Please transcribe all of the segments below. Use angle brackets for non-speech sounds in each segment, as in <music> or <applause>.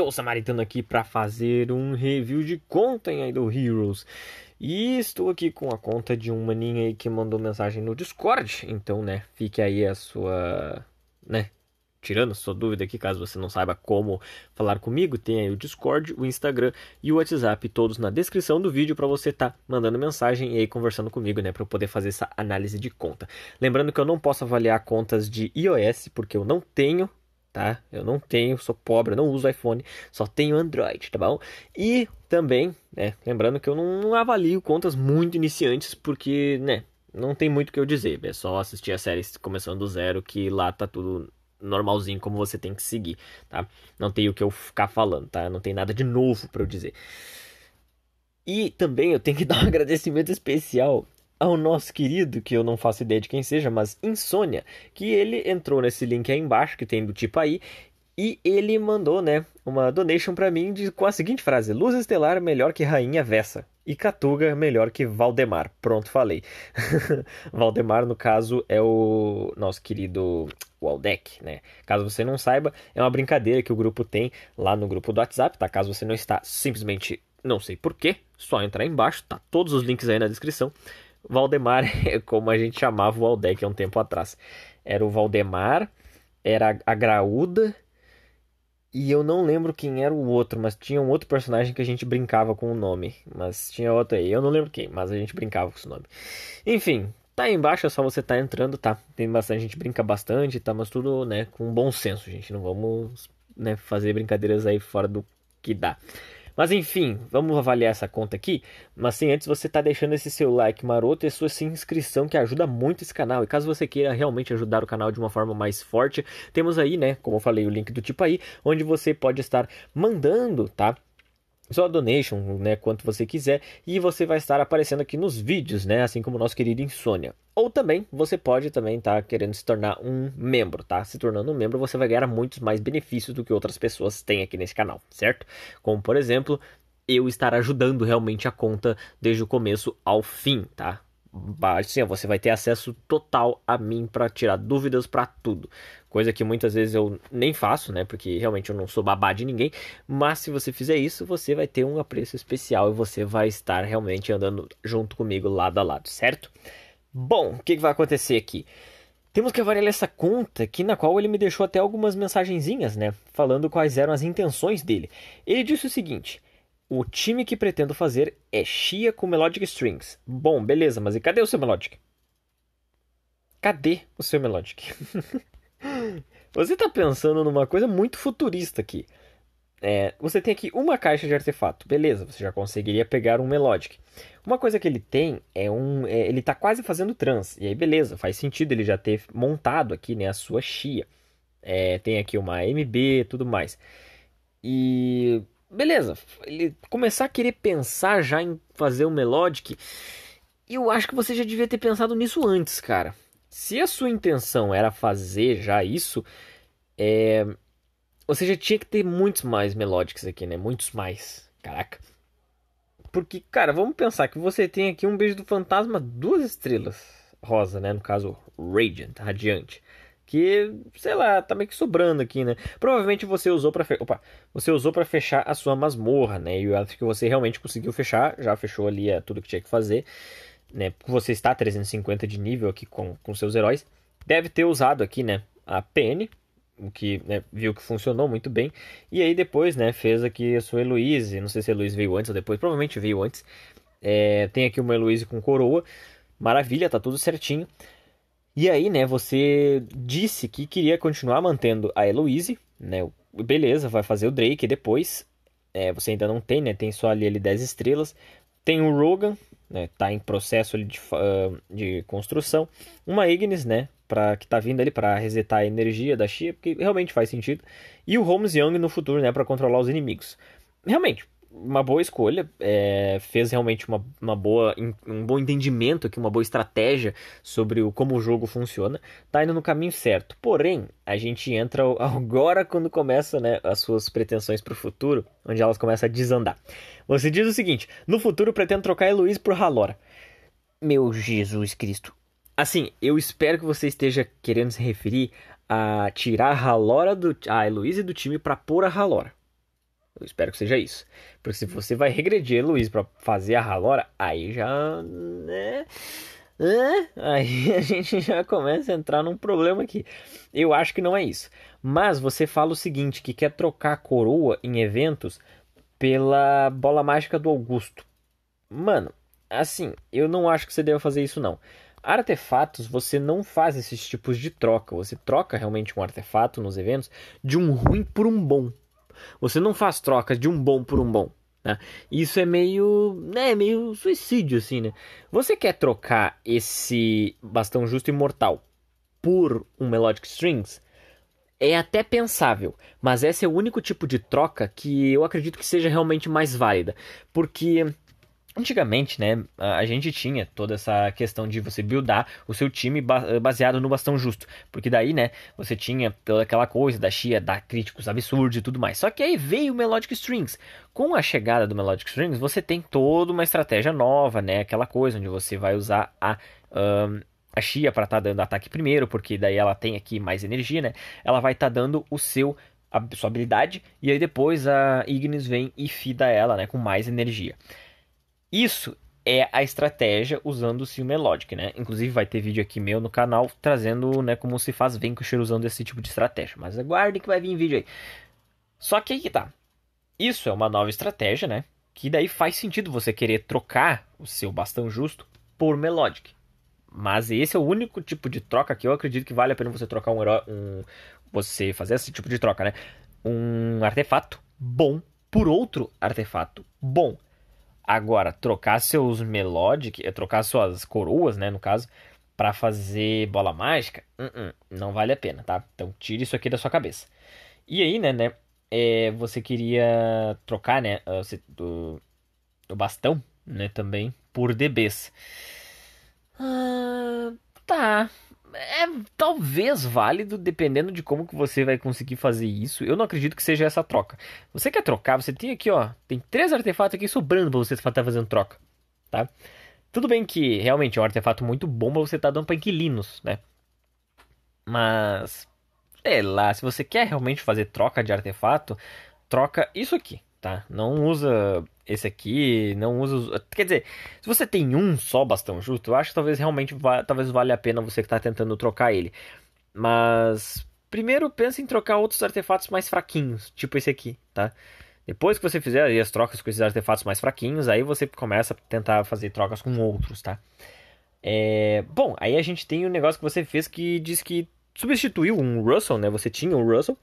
Sou Samaritano aqui para fazer um review de conta em Idol Heroes. E estou aqui com a conta de um maninho aí que mandou mensagem no Discord. Então, né, fique aí a sua. né? Tirando a sua dúvida aqui, caso você não saiba como falar comigo, tem aí o Discord, o Instagram e o WhatsApp, todos na descrição do vídeo para você estar tá mandando mensagem e aí conversando comigo, né, para eu poder fazer essa análise de conta. Lembrando que eu não posso avaliar contas de iOS porque eu não tenho tá? Eu não tenho, sou pobre, não uso iPhone, só tenho Android, tá bom? E também, né, lembrando que eu não avalio contas muito iniciantes porque, né, não tem muito o que eu dizer, é só assistir a série começando do zero que lá tá tudo normalzinho como você tem que seguir, tá? Não tem o que eu ficar falando, tá? Não tem nada de novo para eu dizer. E também eu tenho que <laughs> dar um agradecimento especial ao nosso querido, que eu não faço ideia de quem seja, mas Insônia, que ele entrou nesse link aí embaixo, que tem do tipo aí, e ele mandou, né, uma donation para mim de, com a seguinte frase: Luz Estelar melhor que Rainha Vessa. E Catuga melhor que Valdemar. Pronto, falei. <laughs> Valdemar, no caso, é o nosso querido Waldec, né? Caso você não saiba, é uma brincadeira que o grupo tem lá no grupo do WhatsApp, tá? Caso você não está simplesmente não sei porquê, só entrar aí embaixo, tá todos os links aí na descrição. Valdemar, <laughs> como a gente chamava o Valdec há um tempo atrás. Era o Valdemar, era a Graúda, e eu não lembro quem era o outro, mas tinha um outro personagem que a gente brincava com o nome. Mas tinha outro aí, eu não lembro quem, mas a gente brincava com esse nome. Enfim, tá aí embaixo, é só você tá entrando, tá? Tem bastante, a gente brinca bastante, tá? Mas tudo, né, com bom senso, gente. Não vamos né, fazer brincadeiras aí fora do que dá. Mas enfim, vamos avaliar essa conta aqui. Mas sim, antes você está deixando esse seu like maroto e sua inscrição que ajuda muito esse canal. E caso você queira realmente ajudar o canal de uma forma mais forte, temos aí, né, como eu falei, o link do tipo aí, onde você pode estar mandando, tá? sua donation, né, quanto você quiser, e você vai estar aparecendo aqui nos vídeos, né, assim como o nosso querido Insônia. Ou também, você pode também estar tá querendo se tornar um membro, tá? Se tornando um membro, você vai ganhar muitos mais benefícios do que outras pessoas têm aqui nesse canal, certo? Como, por exemplo, eu estar ajudando realmente a conta desde o começo ao fim, tá? Assim, você vai ter acesso total a mim para tirar dúvidas para tudo coisa que muitas vezes eu nem faço, né? Porque realmente eu não sou babá de ninguém, mas se você fizer isso, você vai ter um apreço especial e você vai estar realmente andando junto comigo lado a lado, certo? Bom, o que, vai acontecer aqui? Temos que avaliar essa conta, que na qual ele me deixou até algumas mensagenzinhas, né? Falando quais eram as intenções dele. Ele disse o seguinte: o time que pretendo fazer é Chia com Melodic Strings. Bom, beleza, mas e cadê o seu Melodic? Cadê o seu Melodic? <laughs> Você está pensando numa coisa muito futurista aqui. É, você tem aqui uma caixa de artefato, beleza, você já conseguiria pegar um Melodic. Uma coisa que ele tem é um. É, ele está quase fazendo trans, e aí beleza, faz sentido ele já ter montado aqui né, a sua chia. É, tem aqui uma MB tudo mais. E beleza, ele começar a querer pensar já em fazer um Melodic, eu acho que você já devia ter pensado nisso antes, cara. Se a sua intenção era fazer já isso, é... ou seja, tinha que ter muitos mais melódicos aqui, né? Muitos mais. Caraca. Porque, cara, vamos pensar que você tem aqui um beijo do fantasma, duas estrelas rosa, né? No caso, Radiant, Radiante. Que, sei lá, tá meio que sobrando aqui, né? Provavelmente você usou para fe... Opa, você usou para fechar a sua masmorra, né? E acho que você realmente conseguiu fechar, já fechou ali é, tudo que tinha que fazer né, porque você está a 350 de nível aqui com, com seus heróis, deve ter usado aqui, né, a PN, o que né, viu que funcionou muito bem, e aí depois, né, fez aqui a sua Heloise, não sei se a Heloise veio antes ou depois, provavelmente veio antes, é, tem aqui uma Heloise com coroa, maravilha, tá tudo certinho, e aí, né, você disse que queria continuar mantendo a Heloise, né, beleza, vai fazer o Drake depois, é, você ainda não tem, né, tem só ali, ali 10 estrelas, tem o Rogan, né, tá em processo de, ah, de construção. Uma Ignis, né, para que tá vindo ali para resetar a energia da Shia, porque realmente faz sentido. E o Holmes Young no futuro, né, para controlar os inimigos. Realmente, uma boa escolha, é, fez realmente uma, uma boa, um bom entendimento aqui, uma boa estratégia sobre o, como o jogo funciona, tá indo no caminho certo. Porém, a gente entra <laughs> agora quando começa né, as suas pretensões para o futuro, onde elas começam a desandar. Você diz o seguinte: no futuro pretendo trocar Luiz por Halora. Meu Jesus Cristo. Assim, eu espero que você esteja querendo se referir a tirar a Halora do. a Heloísa do time para pôr a Halora. Eu espero que seja isso. Porque se você vai regredir, Luiz, para fazer a ralora, aí já. Né? Aí <laughs> a gente já começa a entrar num problema aqui. Eu acho que não é isso. Mas você fala o seguinte: que quer trocar a coroa em eventos pela bola mágica do Augusto. Mano, assim, eu não acho que você deva fazer isso, não. Artefatos, você não faz esses tipos de troca. Você troca realmente um artefato nos eventos de um ruim por um bom. Você não faz trocas de um bom por um bom. Né? Isso é meio, né, meio suicídio, assim, né? Você quer trocar esse bastão justo e mortal por um Melodic Strings? É até pensável, mas esse é o único tipo de troca que eu acredito que seja realmente mais válida. Porque Antigamente, né, a gente tinha toda essa questão de você buildar o seu time eh, baseado no bastão justo, porque daí, né, você tinha toda aquela coisa da Chia dar críticos absurdos e tudo mais. Só que aí veio o Melodic Strings. Com a chegada do Melodic Strings, você tem toda uma estratégia nova, né, aquela coisa onde você vai usar a um, a Chia para estar tá dando ataque primeiro, porque daí ela tem aqui mais energia, né? Ela vai estar tá dando o seu a sua habilidade e aí depois a Ignis vem e fida ela, né, com mais energia. Isso é a estratégia usando o Sim Melodic, né? Inclusive vai ter vídeo aqui meu no canal trazendo, né, como se faz Vanquisher usando esse tipo de estratégia. Mas aguardem que vai vir vídeo aí. Só que aí que tá. Isso é uma nova estratégia, né? Que daí faz sentido você querer trocar o seu bastão justo por Melodic. Mas esse é o único tipo de troca que eu acredito que vale a pena você trocar um herói. Um, você fazer esse tipo de troca, né? Um artefato bom por outro artefato bom. Agora, trocar seus melodic, eh, trocar suas coroas, né, no caso, para fazer bola mágica, uh -uh, não vale a pena, tá? Então tire isso aqui da sua cabeça. E aí, né, né, é, você queria trocar, né, ah, do, bastão, né, também por DBs. Ah, tá, é talvez válido dependendo de como que você vai conseguir fazer isso. Eu não acredito que seja essa troca. Você quer trocar, você tem aqui, ó, tem três artefatos aqui sobrando para você estar tá fazendo troca, tá? Tudo bem que realmente é um artefato muito bom, mas você tá dando para inquilinos, né? Mas sei lá, se você quer realmente fazer troca de artefato, troca isso aqui, tá? Não usa esse aqui, não usa os... Quer dizer, se você tem um só bastão justo, eu acho que talvez realmente va... talvez valha a pena você que está tentando trocar ele. Mas primeiro pensa em trocar outros artefatos mais fraquinhos, tipo esse aqui, tá? Depois que você fizer as trocas com esses artefatos mais fraquinhos, aí você começa a tentar fazer trocas com outros, tá? É... Bom, aí a gente tem um negócio que você fez que diz que substituiu um Russell, né? Você tinha um Russell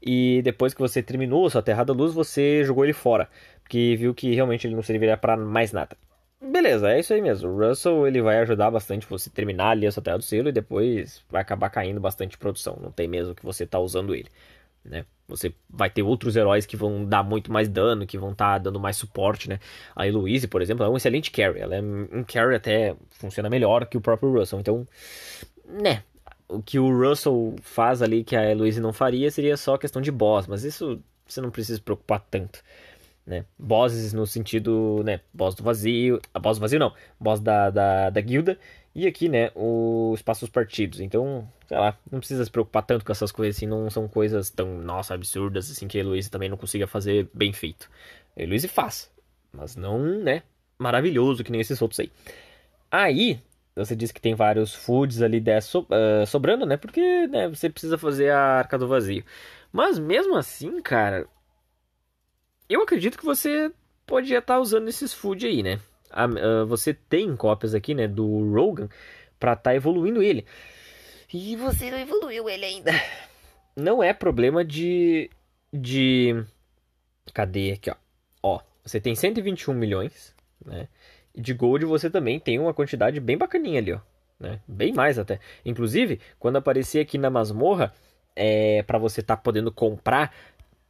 e depois que você terminou a sua Terra da Luz, você jogou ele fora que viu que realmente ele não serviria para mais nada. Beleza, é isso aí mesmo. O Russell ele vai ajudar bastante você terminar ali essa tela do selo e depois vai acabar caindo bastante produção. Não tem mesmo que você tá usando ele, né? Você vai ter outros heróis que vão dar muito mais dano, que vão estar tá dando mais suporte, né? A Eloise, por exemplo, é um excelente carry. Ela é um carry até funciona melhor que o próprio Russell. Então, né, o que o Russell faz ali que a Eloise não faria seria só questão de boss, mas isso você não precisa se preocupar tanto né? Bosses no sentido, né? Boss do vazio, a ah, boss do vazio não, boss da, da, da guilda. E aqui, né, o espaço dos partidos. Então, sei lá, não precisa se preocupar tanto com essas coisas assim, não são coisas tão, nossa, absurdas assim que a Heloise também não consiga fazer bem feito. A Heloise faz, mas não, né, maravilhoso que nem esses outros aí. Aí, você disse que tem vários foods ali so, uh, sobrando, né, porque né, você precisa fazer a arca do vazio. Mas mesmo assim, cara, eu acredito que você pode já estar tá usando esses food aí, né? A, a, ah, você tem cópias aqui, né, do Rogan para estar tá evoluindo ele. E você não evoluiu ele ainda. Não é problema de de cadê aqui, ó. Ó, você tem 121 milhões, né? E de gold você também tem uma quantidade bem bacaninha ali, ó, né? Bem mais até. Inclusive, quando aparecer aqui na masmorra, é para você estar tá podendo comprar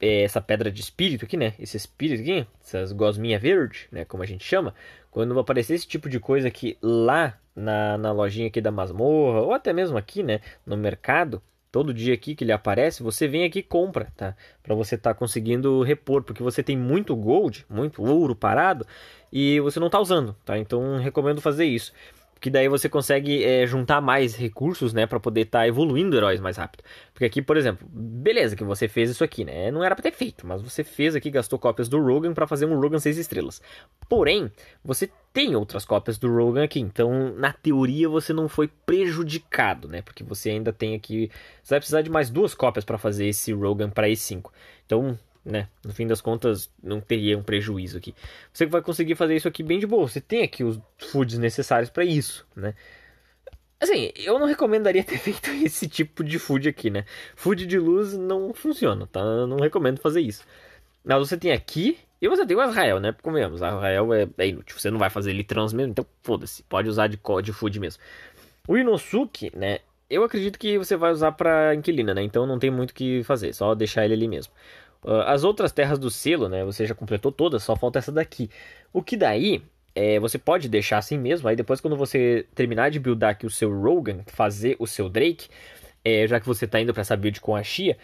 é, essa pedra de espírito aqui, né? Esse espírito aqui, essas gosminha verde, né? Como a gente chama. Quando aparecer esse tipo de coisa aqui lá na, na lojinha aqui da masmorra, ou até mesmo aqui, né? No mercado, todo dia aqui que ele aparece, você vem aqui e compra, tá? Para você estar tá conseguindo repor, porque você tem muito gold, muito ouro parado e você não está usando, tá? Então recomendo fazer isso. Porque daí você consegue é, juntar mais recursos, né? para poder estar tá evoluindo heróis mais rápido. Porque aqui, por exemplo, beleza que você fez isso aqui, né? Não era pra ter feito, mas você fez aqui, gastou cópias do Rogan para fazer um Rogan 6 estrelas. Porém, você tem outras cópias do Rogan aqui, então na teoria você não foi prejudicado, né? Porque você ainda tem aqui. Você vai precisar de mais duas cópias para fazer esse Rogan para E5. Então, né? No fim das contas, não teria um prejuízo aqui. Você vai conseguir fazer isso aqui bem de boa. Você tem aqui os foods necessários para isso, né? Assim, eu não recomendaria <laughs> ter feito esse tipo de food aqui, né? Food de luz não funciona, tá? Eu não recomendo fazer isso. Mas você tem aqui e você tem o Azrael, né? Comemos, Azrael é, é inútil. Você não vai fazer ele trans mesmo, então foda-se. Pode usar de, de food mesmo. O Inosuke, né? Eu acredito que você vai usar pra inquilina, né? Então não tem muito o que fazer, só deixar ele ali mesmo. Ah, as outras terras do selo, né? Você já completou todas, só falta essa daqui. O que daí é, você pode deixar assim mesmo. Aí depois, quando você terminar de buildar aqui o seu Rogan, fazer o seu Drake, é, já que você está indo para essa build com a Xia,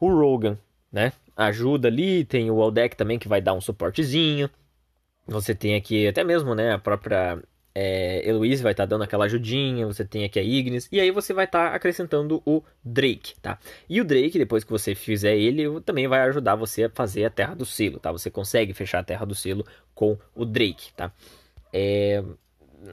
o Rogan, né? Ajuda ali, tem o Aldec também que vai dar um suportezinho. Você tem aqui até mesmo, né, a própria é, vai estar tá dando aquela ajudinha, você tem aqui a Ignis, e aí você vai estar tá acrescentando o Drake, tá? E o Drake, depois que você fizer ele, também vai ajudar você a fazer a Terra do Selo, tá? Você consegue fechar a Terra do Selo com o Drake, tá? É...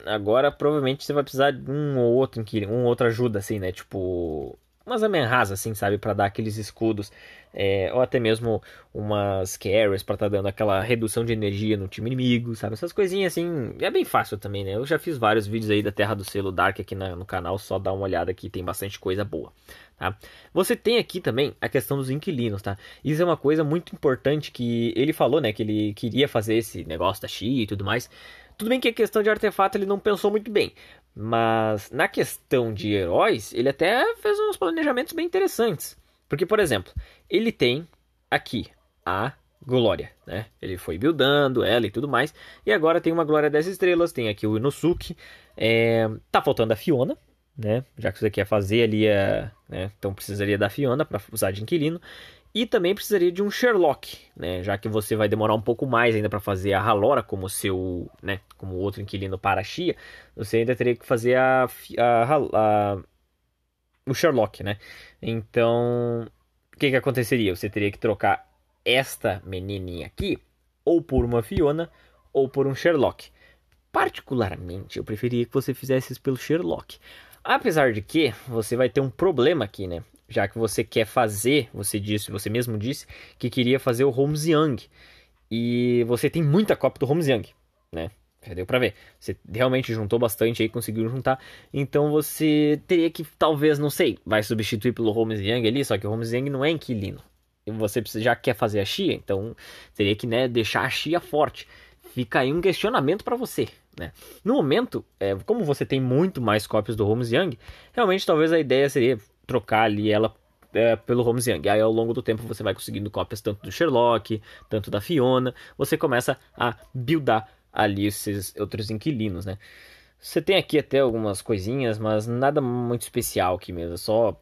Agora, provavelmente, você vai precisar de um ou outro, um outra ajuda, assim, né? Tipo, umas amerras, assim, sabe? para dar aqueles escudos. É, ou até mesmo umas carries para estar tá dando aquela redução de energia no time inimigo, sabe? Essas coisinhas assim. É bem fácil também, né? Eu já fiz vários vídeos aí da Terra do Selo Dark aqui na, no canal. Só dá uma olhada que tem bastante coisa boa. Tá? Você tem aqui também a questão dos inquilinos, tá? Isso é uma coisa muito importante que ele falou, né? Que ele queria fazer esse negócio da Xi e tudo mais. Tudo bem que a questão de artefato ele não pensou muito bem, mas na questão de heróis, ele até fez uns planejamentos bem interessantes. Porque, por exemplo, ele tem aqui a Glória, né? Ele foi buildando ela e tudo mais. E agora tem uma Glória 10 estrelas, tem aqui o Inosuke. É... Tá faltando a Fiona, né? Já que você quer é fazer ali a. Né? Então precisaria da Fiona para usar de inquilino. E também precisaria de um Sherlock, né? Já que você vai demorar um pouco mais ainda para fazer a Halora como seu, né? Como outro inquilino para a Xia, você ainda teria que fazer a, a, a o Sherlock, né? Então, o que que aconteceria? Você teria que trocar esta menininha aqui ou por uma Fiona ou por um Sherlock. Particularmente, eu preferia que você fizesse isso pelo Sherlock. Apesar de que você vai ter um problema aqui, né? já que você quer fazer, você disse, você mesmo disse, que queria fazer o Holmes Young. E você tem muita cópia do Holmes Young, né? Já deu pra ver. Você realmente juntou bastante aí, conseguiu juntar. Então você teria que, talvez, não sei, vai substituir pelo Holmes Young ali, só que o Holmes Young não é inquilino. Você já quer fazer a chia, então teria que né, deixar a chia forte. Fica aí um questionamento para você. Né? No momento, é, como você tem muito mais cópias do Holmes Young, realmente talvez a ideia seria trocar ali ela é, pelo Holmes Young. Aí ao longo do tempo você vai conseguindo cópias tanto do Sherlock, tanto da Fiona. Você começa a buildar ali esses outros inquilinos, né? Você tem aqui até algumas coisinhas, mas nada muito especial aqui mesmo. É só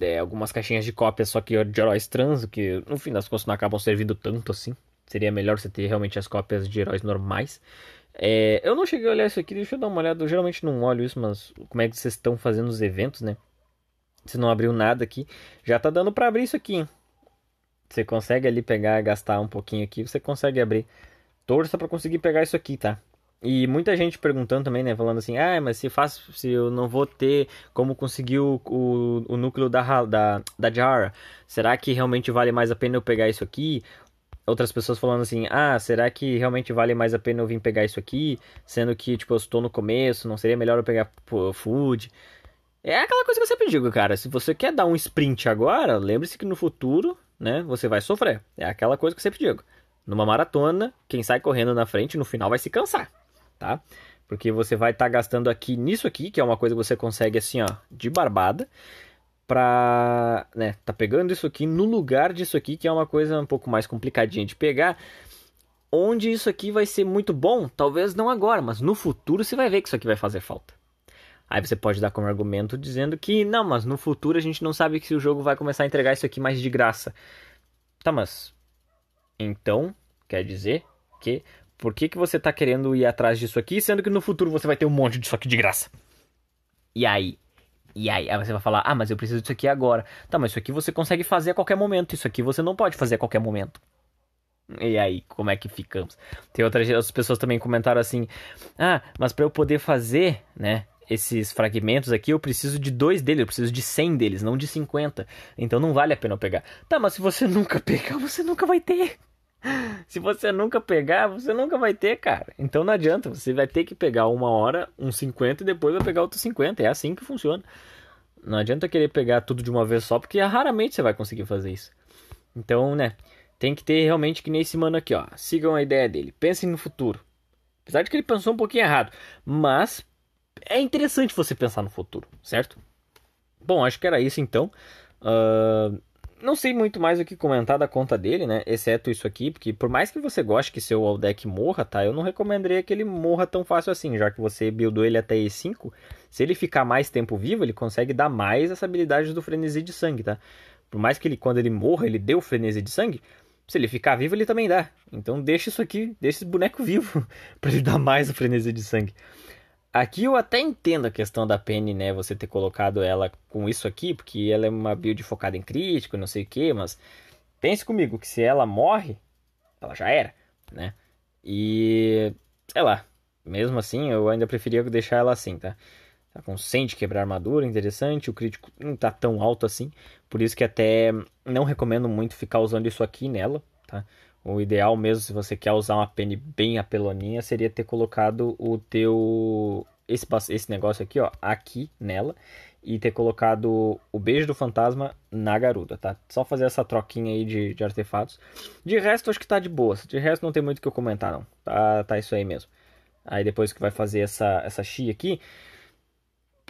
é, algumas caixinhas de cópias, só que de heróis trans, que no fim das contas não acabam servindo tanto assim. Seria melhor você ter realmente as cópias de heróis normais. É, eu não cheguei a olhar isso aqui, deixa eu dar uma olhada. Eu geralmente não olho isso, mas como é que vocês estão fazendo os eventos, né? Você não abriu nada aqui. Já tá dando para abrir isso aqui, hein? Você consegue ali pegar, gastar um pouquinho aqui, você consegue abrir. Torça para conseguir pegar isso aqui, tá? E muita gente perguntando também, né? Falando assim, ah, mas se faço, se eu não vou ter como conseguir o, o, o núcleo da, da, da Jara, será que realmente vale mais a pena eu pegar isso aqui? Outras pessoas falando assim, ah, será que realmente vale mais a pena eu vir pegar isso aqui? Sendo que, tipo, eu estou no começo, não seria melhor eu pegar food? É aquela coisa que eu sempre digo, cara. Se você quer dar um sprint agora, lembre-se que no futuro, né, você vai sofrer. É aquela coisa que eu sempre digo. Numa maratona, quem sai correndo na frente no final vai se cansar, tá? Porque você vai estar tá gastando aqui nisso aqui, que é uma coisa que você consegue assim, ó, de barbada, pra, né, tá pegando isso aqui no lugar disso aqui, que é uma coisa um pouco mais complicadinha de pegar onde isso aqui vai ser muito bom, talvez não agora, mas no futuro você vai ver que isso aqui vai fazer falta. Aí você pode dar como argumento dizendo que, não, mas no futuro a gente não sabe se o jogo vai começar a entregar isso aqui mais de graça. Tá, mas. Então, quer dizer que. Por que, que você está querendo ir atrás disso aqui, sendo que no futuro você vai ter um monte disso aqui de graça? E aí? E aí? Aí você vai falar, ah, mas eu preciso disso aqui agora. Tá, mas isso aqui você consegue fazer a qualquer momento. Isso aqui você não pode fazer a qualquer momento. E aí, como é que ficamos? Tem outras, outras pessoas também comentaram assim: ah, mas para eu poder fazer, né? esses fragmentos aqui, eu preciso de dois deles, eu preciso de 100 deles, não de 50. Então não vale a pena eu pegar. Tá, mas se você <laughs> nunca pegar, você nunca vai ter. Se você nunca pegar, você nunca vai ter, cara. Então não adianta, você vai ter que pegar uma hora, um 50 e depois vai pegar outro 50. É assim que funciona. Não adianta querer pegar tudo de uma vez só, porque raramente você vai conseguir fazer isso. Então, né, tem que ter realmente que nem esse mano aqui, ó. Sigam a ideia dele, pensem no futuro. Apesar de que ele pensou um pouquinho errado, mas é interessante você pensar no futuro, certo? Bom, acho que era isso então. Uh, não sei muito mais o que comentar da conta dele, né? Exceto isso aqui, porque por mais que você goste que seu all deck morra, tá? Eu não recomendaria que ele morra tão fácil assim, já que você buildou ele até E5. Se ele ficar mais tempo vivo, ele consegue dar mais essa habilidade do frenesi de sangue, tá? Por mais que ele, quando ele morra, ele dê o frenesi de sangue, se ele ficar vivo, ele também dá. Então deixa isso aqui, deixa esse boneco <laughs> vivo, para ele dar mais o frenesi de sangue. Aqui eu até entendo a questão da Penny, né? Você ter colocado ela com isso aqui, porque ela é uma build focada em crítico, não sei o que, mas pense comigo que se ela morre, ela já era, né? E sei lá, mesmo assim eu ainda preferia deixar ela assim, tá? Tá com 100 de quebrar armadura, interessante. O crítico não tá tão alto assim, por isso que até não recomendo muito ficar usando isso aqui nela, tá? O ideal mesmo, se você quer usar uma pen bem apeloninha, seria ter colocado o teu esse, esse negócio aqui, ó, aqui nela e ter colocado o beijo do fantasma na garuda, tá? Só fazer essa troquinha aí de, de artefatos. De resto, acho que tá de boa. De resto, não tem muito o que eu comentar, não. Tá, tá isso aí mesmo. Aí depois que vai fazer essa, essa chi aqui,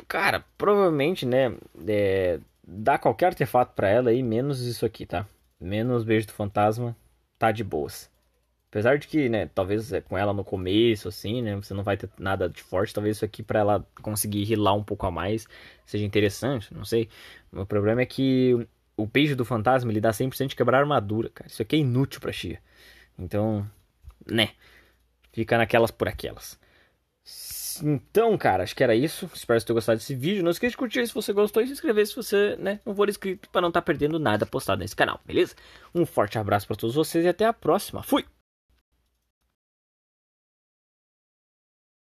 cara, provavelmente, né, é, dá qualquer artefato para ela aí, menos isso aqui, tá? Menos beijo do fantasma tá de boas. Apesar de que, né, talvez é com ela no começo, assim, né, você não vai ter nada de forte. Talvez isso aqui para ela conseguir rilar um pouco a mais seja interessante, não sei. O problema é que o peixe do fantasma, ele dá 100% de quebrar armadura, cara. Isso aqui é inútil pra Xia. Então, né, fica naquelas por aquelas. Então, cara, acho que era isso. Espero que tenham gostado desse vídeo. Não esqueça de curtir se você gostou e se inscrever se você né, não for inscrito para não estar tá perdendo nada postado nesse canal, beleza? Um forte abraço para todos vocês e até a próxima. Fui!